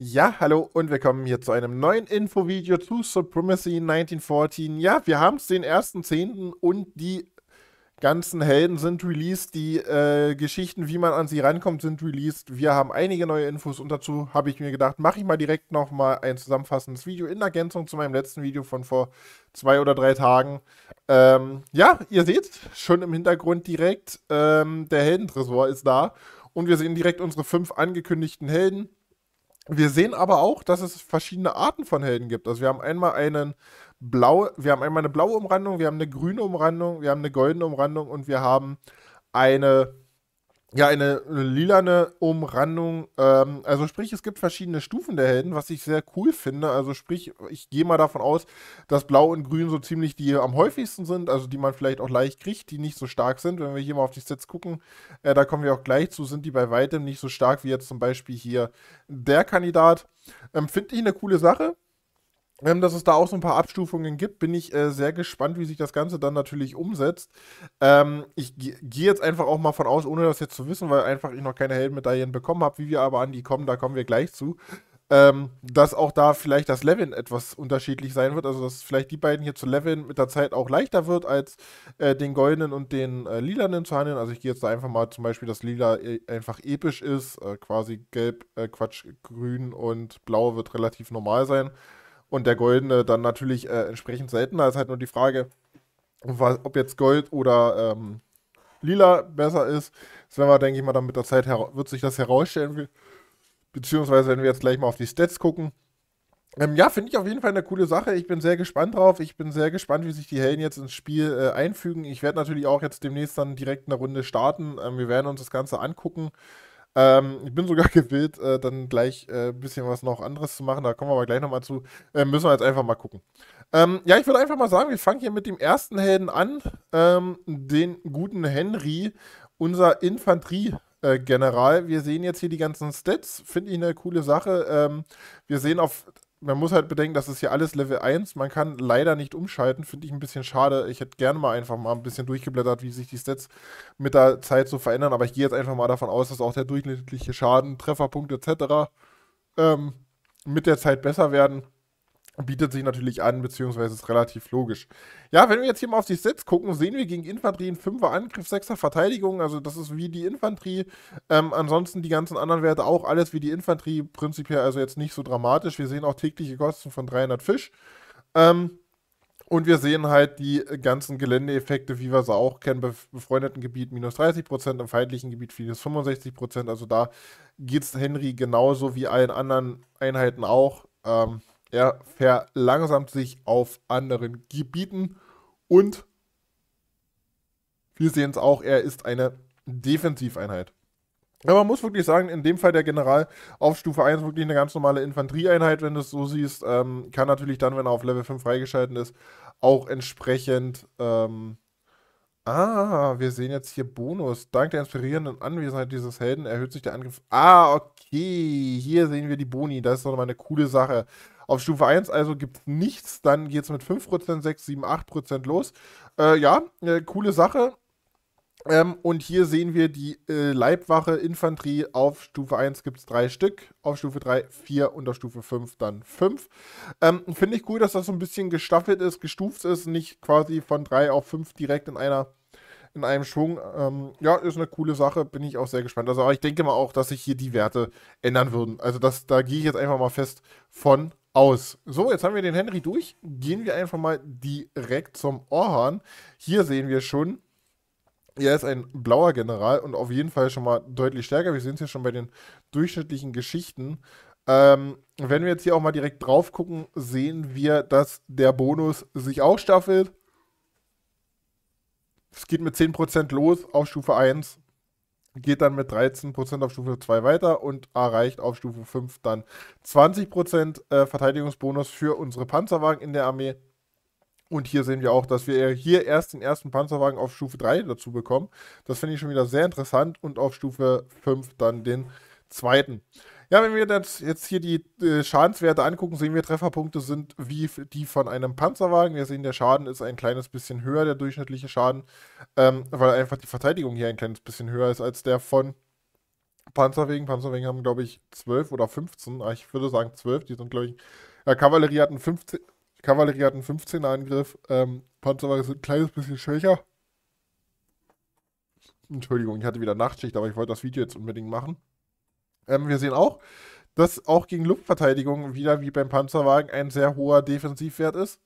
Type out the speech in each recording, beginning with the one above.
Ja, hallo und willkommen hier zu einem neuen Infovideo zu Supremacy 1914. Ja, wir haben es den 1.10. und die ganzen Helden sind released, die äh, Geschichten, wie man an sie rankommt, sind released. Wir haben einige neue Infos und dazu habe ich mir gedacht, mache ich mal direkt nochmal ein zusammenfassendes Video in Ergänzung zu meinem letzten Video von vor zwei oder drei Tagen. Ähm, ja, ihr seht schon im Hintergrund direkt, ähm, der Heldentresor ist da und wir sehen direkt unsere fünf angekündigten Helden wir sehen aber auch, dass es verschiedene Arten von Helden gibt. Also wir haben einmal einen blaue, wir haben einmal eine blaue Umrandung, wir haben eine grüne Umrandung, wir haben eine goldene Umrandung und wir haben eine ja, eine lilane Umrandung. Ähm, also sprich, es gibt verschiedene Stufen der Helden, was ich sehr cool finde. Also sprich, ich gehe mal davon aus, dass Blau und Grün so ziemlich die am häufigsten sind, also die man vielleicht auch leicht kriegt, die nicht so stark sind. Wenn wir hier mal auf die Sets gucken, äh, da kommen wir auch gleich zu, sind die bei weitem nicht so stark wie jetzt zum Beispiel hier der Kandidat. Ähm, finde ich eine coole Sache ähm, dass es da auch so ein paar Abstufungen gibt, bin ich äh, sehr gespannt, wie sich das Ganze dann natürlich umsetzt. Ähm, ich gehe jetzt einfach auch mal von aus, ohne das jetzt zu wissen, weil einfach ich noch keine Heldenmedaillen bekommen habe, wie wir aber an die kommen, da kommen wir gleich zu. Ähm, dass auch da vielleicht das Leveln etwas unterschiedlich sein wird. Also, dass vielleicht die beiden hier zu leveln mit der Zeit auch leichter wird, als äh, den goldenen und den äh, lilanen zu handeln. Also, ich gehe jetzt da einfach mal zum Beispiel, dass lila e einfach episch ist. Äh, quasi gelb, äh, Quatsch, grün und blau wird relativ normal sein. Und der goldene dann natürlich äh, entsprechend seltener. Ist halt nur die Frage, ob jetzt Gold oder ähm, Lila besser ist. Das werden wir, denke ich mal, dann mit der Zeit wird sich das herausstellen. Beziehungsweise, wenn wir jetzt gleich mal auf die Stats gucken. Ähm, ja, finde ich auf jeden Fall eine coole Sache. Ich bin sehr gespannt drauf. Ich bin sehr gespannt, wie sich die Helden jetzt ins Spiel äh, einfügen. Ich werde natürlich auch jetzt demnächst dann direkt eine Runde starten. Ähm, wir werden uns das Ganze angucken. Ähm, ich bin sogar gewillt, äh, dann gleich äh, ein äh, bisschen was noch anderes zu machen. Da kommen wir aber gleich nochmal zu. Äh, müssen wir jetzt einfach mal gucken. Ähm, ja, ich würde einfach mal sagen, wir fangen hier mit dem ersten Helden an. Ähm, den guten Henry, unser Infanterie. General. Wir sehen jetzt hier die ganzen Stats, finde ich eine coole Sache. Ähm, wir sehen auf man muss halt bedenken, das ist hier alles Level 1. Man kann leider nicht umschalten, finde ich ein bisschen schade. Ich hätte gerne mal einfach mal ein bisschen durchgeblättert, wie sich die Stats mit der Zeit so verändern. Aber ich gehe jetzt einfach mal davon aus, dass auch der durchschnittliche Schaden, Trefferpunkt etc. Ähm, mit der Zeit besser werden bietet sich natürlich an, beziehungsweise ist relativ logisch. Ja, wenn wir jetzt hier mal auf die Sets gucken, sehen wir gegen Infanterie in 5er Angriff, 6er Verteidigung, also das ist wie die Infanterie. Ähm, ansonsten die ganzen anderen Werte auch alles wie die Infanterie, prinzipiell also jetzt nicht so dramatisch. Wir sehen auch tägliche Kosten von 300 Fisch. Ähm, und wir sehen halt die ganzen Geländeeffekte, wie wir sie auch kennen, Bef befreundeten Gebiet minus 30%, im feindlichen Gebiet minus 65%. Also da geht es Henry genauso wie allen anderen Einheiten auch. Ähm, er verlangsamt sich auf anderen Gebieten und wir sehen es auch, er ist eine Defensiveinheit. Aber man muss wirklich sagen, in dem Fall der General auf Stufe 1 wirklich eine ganz normale Infanterieeinheit, wenn du es so siehst. Ähm, kann natürlich dann, wenn er auf Level 5 freigeschalten ist, auch entsprechend. Ähm, ah, wir sehen jetzt hier Bonus. Dank der inspirierenden Anwesenheit dieses Helden erhöht sich der Angriff. Ah, okay. Hier sehen wir die Boni. Das ist doch mal eine coole Sache. Auf Stufe 1 also gibt es nichts, dann geht es mit 5%, 6, 7, 8% los. Äh, ja, äh, coole Sache. Ähm, und hier sehen wir die äh, Leibwache Infanterie. Auf Stufe 1 gibt es drei Stück, auf Stufe 3 vier und auf Stufe 5 dann fünf. Ähm, Finde ich cool, dass das so ein bisschen gestaffelt ist, gestuft ist, nicht quasi von 3 auf 5 direkt in einer in einem Schwung. Ähm, ja, ist eine coole Sache, bin ich auch sehr gespannt. Also, aber ich denke mal auch, dass sich hier die Werte ändern würden. Also, das, da gehe ich jetzt einfach mal fest von aus. So, jetzt haben wir den Henry durch. Gehen wir einfach mal direkt zum Orhan. Hier sehen wir schon, er ist ein blauer General und auf jeden Fall schon mal deutlich stärker. Wir sind es ja schon bei den durchschnittlichen Geschichten. Ähm, wenn wir jetzt hier auch mal direkt drauf gucken, sehen wir, dass der Bonus sich auch staffelt. Es geht mit 10% los auf Stufe 1 geht dann mit 13% auf Stufe 2 weiter und erreicht auf Stufe 5 dann 20% äh, Verteidigungsbonus für unsere Panzerwagen in der Armee. Und hier sehen wir auch, dass wir hier erst den ersten Panzerwagen auf Stufe 3 dazu bekommen. Das finde ich schon wieder sehr interessant und auf Stufe 5 dann den zweiten. Ja, wenn wir das jetzt hier die äh, Schadenswerte angucken, sehen wir, Trefferpunkte sind wie die von einem Panzerwagen. Wir sehen, der Schaden ist ein kleines bisschen höher, der durchschnittliche Schaden, ähm, weil einfach die Verteidigung hier ein kleines bisschen höher ist als der von Panzerwegen. Panzerwegen haben, glaube ich, 12 oder 15. Ah, ich würde sagen 12. Die sind, glaube ich, ja, Kavallerie hat einen 15. Kavallerie hat einen 15er Angriff, ähm, Panzerwagen sind ein kleines bisschen schwächer. Entschuldigung, ich hatte wieder Nachtschicht, aber ich wollte das Video jetzt unbedingt machen. Ähm, wir sehen auch, dass auch gegen Luftverteidigung wieder wie beim Panzerwagen ein sehr hoher Defensivwert ist.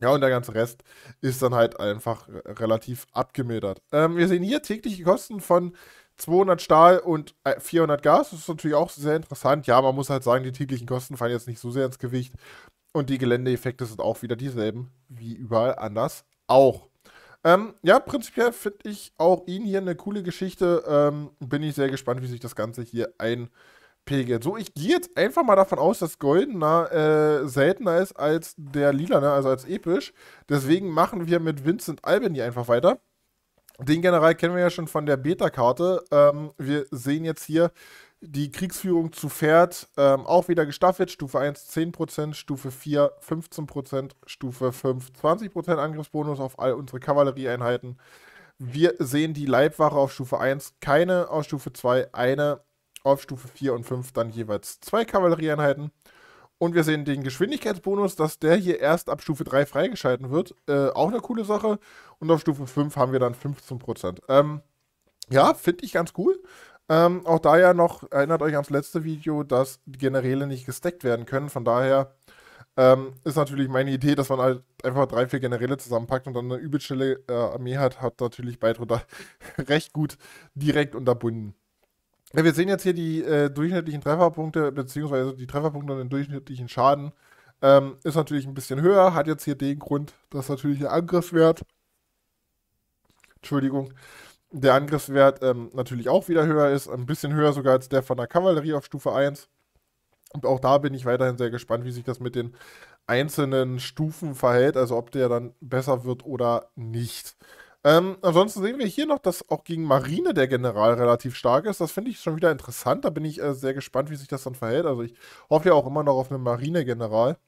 Ja, und der ganze Rest ist dann halt einfach relativ abgemildert. Ähm, wir sehen hier tägliche Kosten von 200 Stahl und 400 äh, Gas. Das ist natürlich auch sehr interessant. Ja, man muss halt sagen, die täglichen Kosten fallen jetzt nicht so sehr ins Gewicht. Und die Geländeeffekte sind auch wieder dieselben wie überall anders auch. Ähm, ja, prinzipiell finde ich auch ihn hier eine coole Geschichte. Ähm, bin ich sehr gespannt, wie sich das Ganze hier einpegelt. So, ich gehe jetzt einfach mal davon aus, dass Goldener äh, seltener ist als der Lilane, also als episch. Deswegen machen wir mit Vincent Albany einfach weiter. Den General kennen wir ja schon von der Beta-Karte. Ähm, wir sehen jetzt hier die Kriegsführung zu Pferd ähm, auch wieder gestaffelt. Stufe 1 10%, Stufe 4 15%, Stufe 5 20% Angriffsbonus auf all unsere Kavallerieeinheiten. Wir sehen die Leibwache auf Stufe 1 keine, auf Stufe 2 eine, auf Stufe 4 und 5 dann jeweils zwei Kavallerieeinheiten. Und wir sehen den Geschwindigkeitsbonus, dass der hier erst ab Stufe 3 freigeschalten wird. Äh, auch eine coole Sache. Und auf Stufe 5 haben wir dann 15%. Ähm, ja, finde ich ganz cool. Ähm, auch da ja noch, erinnert euch ans letzte Video, dass die Generäle nicht gesteckt werden können. Von daher ähm, ist natürlich meine Idee, dass man halt einfach drei, vier Generäle zusammenpackt und dann eine übelstelle äh, Armee hat, hat natürlich Beitro da recht gut direkt unterbunden. Ja, wir sehen jetzt hier die äh, durchschnittlichen Trefferpunkte, beziehungsweise die Trefferpunkte und den durchschnittlichen Schaden. Ähm, ist natürlich ein bisschen höher, hat jetzt hier den Grund, dass natürlich der Angriff wert. Entschuldigung, der Angriffswert ähm, natürlich auch wieder höher ist, ein bisschen höher sogar als der von der Kavallerie auf Stufe 1. Und auch da bin ich weiterhin sehr gespannt, wie sich das mit den einzelnen Stufen verhält, also ob der dann besser wird oder nicht. Ähm, ansonsten sehen wir hier noch, dass auch gegen Marine der General relativ stark ist. Das finde ich schon wieder interessant. Da bin ich äh, sehr gespannt, wie sich das dann verhält. Also ich hoffe ja auch immer noch auf einen Marine-General.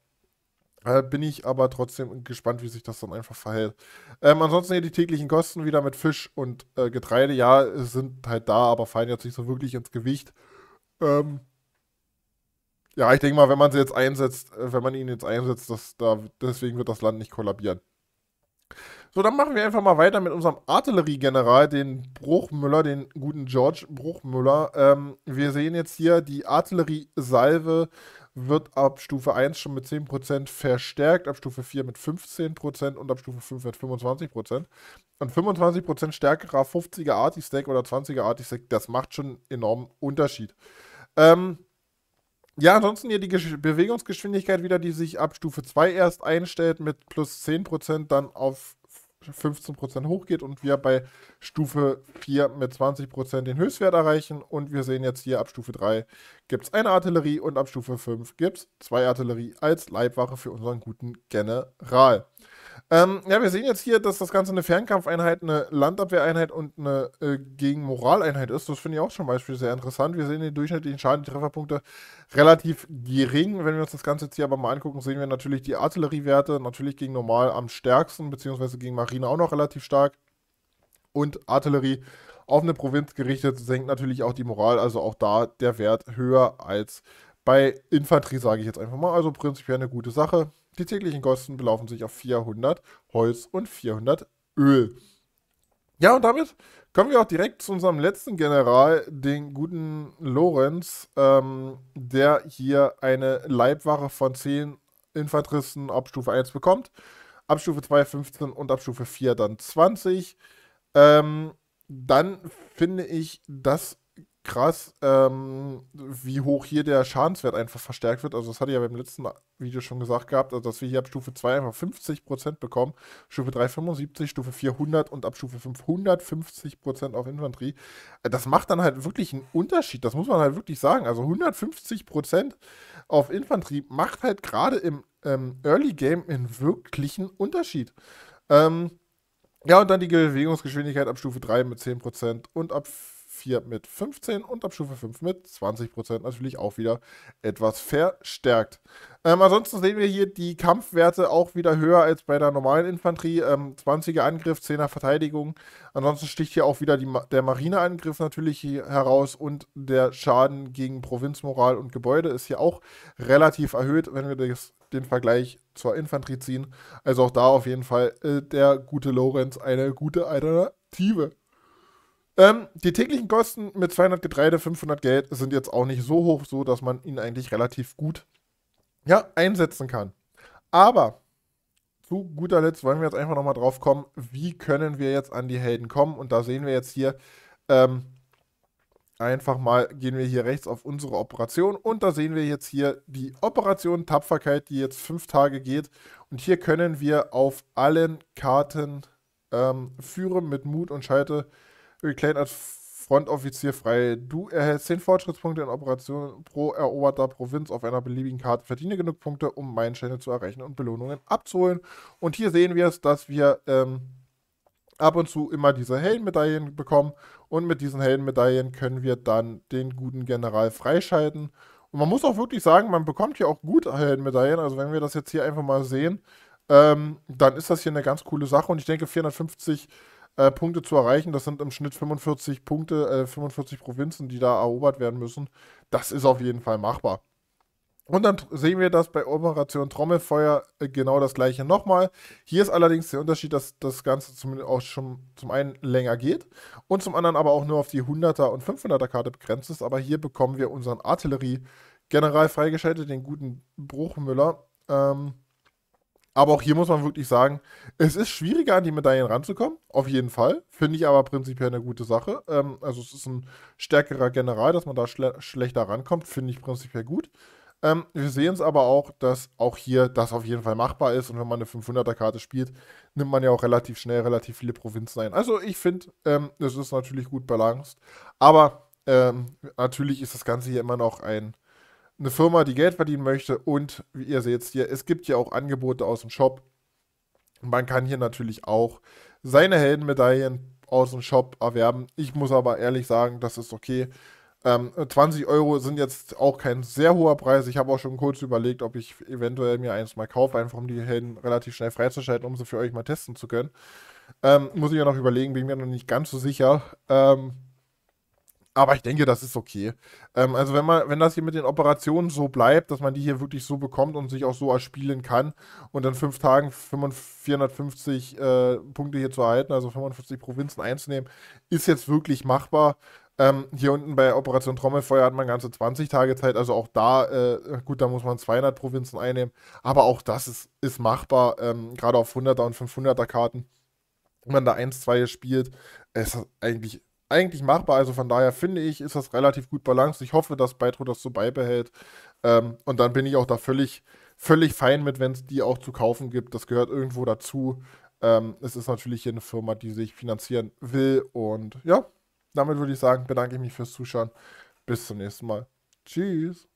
Äh, bin ich aber trotzdem gespannt, wie sich das dann einfach verhält. Ähm, ansonsten hier die täglichen Kosten wieder mit Fisch und äh, Getreide. Ja, sind halt da, aber fallen jetzt nicht so wirklich ins Gewicht. Ähm, ja, ich denke mal, wenn man sie jetzt einsetzt, äh, wenn man ihn jetzt einsetzt, das, da, deswegen wird das Land nicht kollabieren. So, dann machen wir einfach mal weiter mit unserem Artilleriegeneral, den Bruchmüller, den guten George Bruchmüller. Ähm, wir sehen jetzt hier die Artilleriesalve wird ab Stufe 1 schon mit 10% verstärkt, ab Stufe 4 mit 15% und ab Stufe 5 mit 25%. Und 25% stärkerer 50er Arti-Stack oder 20er Arti-Stack, das macht schon einen enormen Unterschied. Ähm, ja, ansonsten hier die Gesch Bewegungsgeschwindigkeit wieder, die sich ab Stufe 2 erst einstellt mit plus 10%, dann auf 15% hochgeht und wir bei Stufe 4 mit 20% den Höchstwert erreichen. Und wir sehen jetzt hier ab Stufe 3 gibt es eine Artillerie und ab Stufe 5 gibt es zwei Artillerie als Leibwache für unseren guten General. Ähm, ja, wir sehen jetzt hier, dass das Ganze eine Fernkampfeinheit, eine Landabwehreinheit und eine äh, Gegenmoraleinheit ist. Das finde ich auch zum Beispiel sehr interessant. Wir sehen den durchschnittlichen Schaden, die Trefferpunkte relativ gering. Wenn wir uns das Ganze jetzt hier aber mal angucken, sehen wir natürlich die Artilleriewerte, natürlich gegen Normal am stärksten, beziehungsweise gegen Marine auch noch relativ stark. Und Artillerie auf eine Provinz gerichtet, senkt natürlich auch die Moral, also auch da der Wert höher als bei Infanterie, sage ich jetzt einfach mal. Also prinzipiell eine gute Sache die täglichen Kosten belaufen sich auf 400 Holz und 400 Öl. Ja, und damit kommen wir auch direkt zu unserem letzten General, den guten Lorenz, ähm, der hier eine Leibwache von 10 Infanteristen ab Stufe 1 bekommt, ab Stufe 2 15 und ab Stufe 4 dann 20. Ähm, dann finde ich, das krass, ähm, wie hoch hier der Schadenswert einfach verstärkt wird. Also das hatte ich ja beim letzten Video schon gesagt gehabt, also dass wir hier ab Stufe 2 einfach 50% bekommen, Stufe 3 75, Stufe 400 und ab Stufe 5 150% auf Infanterie. Äh, das macht dann halt wirklich einen Unterschied, das muss man halt wirklich sagen. Also 150% auf Infanterie macht halt gerade im ähm, Early Game einen wirklichen Unterschied. Ähm, ja, und dann die Bewegungsgeschwindigkeit ab Stufe 3 mit 10% und ab 4 mit 15 und ab Stufe 5 mit 20% natürlich auch wieder etwas verstärkt. Ähm, ansonsten sehen wir hier die Kampfwerte auch wieder höher als bei der normalen Infanterie. Ähm, 20er Angriff, 10er Verteidigung. Ansonsten sticht hier auch wieder Ma der Marineangriff natürlich heraus und der Schaden gegen Provinzmoral und Gebäude ist hier auch relativ erhöht, wenn wir das, den Vergleich zur Infanterie ziehen. Also auch da auf jeden Fall äh, der gute Lorenz eine gute Alternative. Ähm, die täglichen Kosten mit 200 Getreide, 500 Geld sind jetzt auch nicht so hoch, so dass man ihn eigentlich relativ gut ja, einsetzen kann. Aber zu guter Letzt wollen wir jetzt einfach nochmal drauf kommen, wie können wir jetzt an die Helden kommen. Und da sehen wir jetzt hier ähm, einfach mal, gehen wir hier rechts auf unsere Operation und da sehen wir jetzt hier die Operation Tapferkeit, die jetzt fünf Tage geht. Und hier können wir auf allen Karten ähm, führen mit Mut und Scheite. Reclaim als Frontoffizier frei. Du erhältst 10 Fortschrittspunkte in Operationen pro eroberter Provinz auf einer beliebigen Karte. Verdiene genug Punkte, um Meilensteine zu erreichen und Belohnungen abzuholen. Und hier sehen wir es, dass wir ähm, ab und zu immer diese Heldenmedaillen bekommen. Und mit diesen Heldenmedaillen können wir dann den guten General freischalten. Und man muss auch wirklich sagen, man bekommt hier auch gute Heldenmedaillen. Also wenn wir das jetzt hier einfach mal sehen, ähm, dann ist das hier eine ganz coole Sache. Und ich denke, 450 äh, Punkte zu erreichen. Das sind im Schnitt 45 Punkte, äh, 45 Provinzen, die da erobert werden müssen. Das ist auf jeden Fall machbar. Und dann sehen wir das bei Operation Trommelfeuer äh, genau das gleiche nochmal. Hier ist allerdings der Unterschied, dass das Ganze zumindest auch schon zum einen länger geht und zum anderen aber auch nur auf die 100er und 500er Karte begrenzt ist. Aber hier bekommen wir unseren Artillerie-General freigeschaltet, den guten Bruchmüller. Ähm, aber auch hier muss man wirklich sagen, es ist schwieriger, an die Medaillen ranzukommen. Auf jeden Fall. Finde ich aber prinzipiell eine gute Sache. Ähm, also, es ist ein stärkerer General, dass man da schle schlechter rankommt. Finde ich prinzipiell gut. Ähm, wir sehen es aber auch, dass auch hier das auf jeden Fall machbar ist. Und wenn man eine 500er-Karte spielt, nimmt man ja auch relativ schnell relativ viele Provinzen ein. Also, ich finde, ähm, es ist natürlich gut balanced. Aber ähm, natürlich ist das Ganze hier immer noch ein eine Firma, die Geld verdienen möchte und wie ihr seht hier, es gibt hier auch Angebote aus dem Shop. Man kann hier natürlich auch seine Heldenmedaillen aus dem Shop erwerben. Ich muss aber ehrlich sagen, das ist okay. Ähm, 20 Euro sind jetzt auch kein sehr hoher Preis. Ich habe auch schon kurz überlegt, ob ich eventuell mir eins mal kaufe, einfach um die Helden relativ schnell freizuschalten, um sie für euch mal testen zu können. Ähm, muss ich ja noch überlegen, bin mir noch nicht ganz so sicher. Ähm, aber ich denke, das ist okay. Ähm, also wenn man, wenn das hier mit den Operationen so bleibt, dass man die hier wirklich so bekommt und sich auch so erspielen kann und dann fünf Tagen 450 äh, Punkte hier zu erhalten, also 45 Provinzen einzunehmen, ist jetzt wirklich machbar. Ähm, hier unten bei Operation Trommelfeuer hat man ganze 20 Tage Zeit, also auch da, äh, gut, da muss man 200 Provinzen einnehmen, aber auch das ist, ist machbar, ähm, gerade auf 100er und 500er Karten. Wenn man da 1-2 spielt, ist das eigentlich eigentlich machbar. Also von daher finde ich, ist das relativ gut balanciert. Ich hoffe, dass Beitro das so beibehält. Ähm, und dann bin ich auch da völlig, völlig fein mit, wenn es die auch zu kaufen gibt. Das gehört irgendwo dazu. Ähm, es ist natürlich hier eine Firma, die sich finanzieren will. Und ja, damit würde ich sagen, bedanke ich mich fürs Zuschauen. Bis zum nächsten Mal. Tschüss.